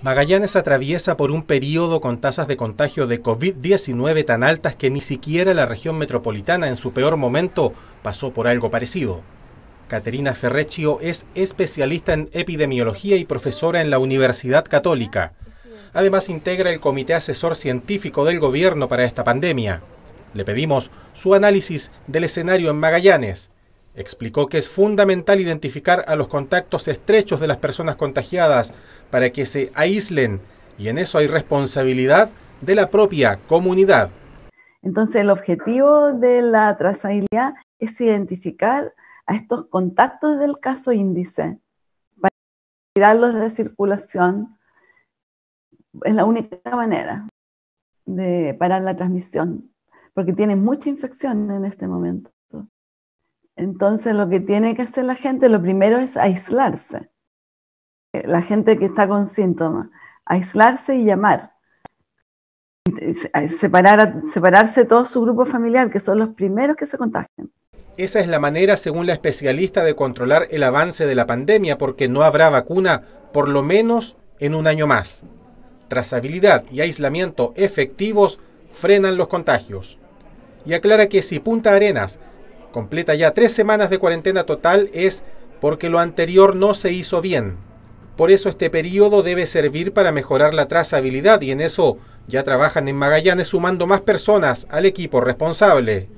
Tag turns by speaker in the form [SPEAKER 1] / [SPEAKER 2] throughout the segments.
[SPEAKER 1] Magallanes atraviesa por un periodo con tasas de contagio de COVID-19 tan altas que ni siquiera la región metropolitana en su peor momento pasó por algo parecido. Caterina Ferreccio es especialista en epidemiología y profesora en la Universidad Católica. Además integra el Comité Asesor Científico del Gobierno para esta pandemia. Le pedimos su análisis del escenario en Magallanes explicó que es fundamental identificar a los contactos estrechos de las personas contagiadas para que se aíslen y en eso hay responsabilidad de la propia comunidad.
[SPEAKER 2] Entonces el objetivo de la trazabilidad es identificar a estos contactos del caso índice para tirarlos de circulación. Es la única manera de parar la transmisión, porque tiene mucha infección en este momento. Entonces lo que tiene que hacer la gente, lo primero es aislarse. La gente que está con síntomas, aislarse y llamar. Eh, eh, separar, separarse todo su grupo familiar, que son los primeros que se contagian.
[SPEAKER 1] Esa es la manera, según la especialista, de controlar el avance de la pandemia, porque no habrá vacuna, por lo menos en un año más. Trazabilidad y aislamiento efectivos frenan los contagios. Y aclara que si Punta Arenas completa ya tres semanas de cuarentena total es porque lo anterior no se hizo bien. Por eso este periodo debe servir para mejorar la trazabilidad y en eso ya trabajan en Magallanes sumando más personas al equipo responsable.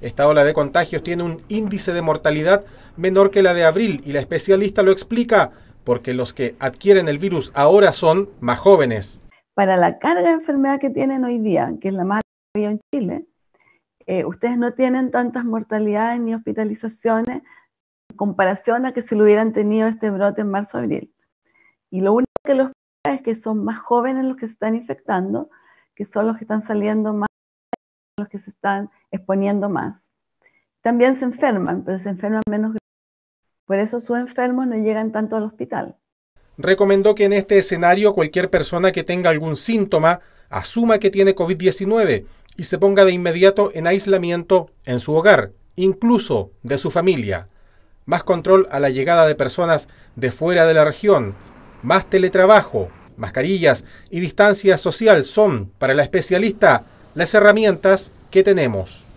[SPEAKER 1] Esta ola de contagios tiene un índice de mortalidad menor que la de abril y la especialista lo explica porque los que adquieren el virus ahora son más jóvenes.
[SPEAKER 2] Para la carga de enfermedad que tienen hoy día, que es la más en Chile, eh, ustedes no tienen tantas mortalidades ni hospitalizaciones en comparación a que si lo hubieran tenido este brote en marzo-abril. Y lo único que los pasa es que son más jóvenes los que se están infectando, que son los que están saliendo más, los que se están exponiendo más. También se enferman, pero se enferman menos. Por eso sus enfermos no llegan tanto al hospital.
[SPEAKER 1] Recomendó que en este escenario cualquier persona que tenga algún síntoma asuma que tiene COVID-19 y se ponga de inmediato en aislamiento en su hogar, incluso de su familia. Más control a la llegada de personas de fuera de la región, más teletrabajo, mascarillas y distancia social son, para la especialista, las herramientas que tenemos.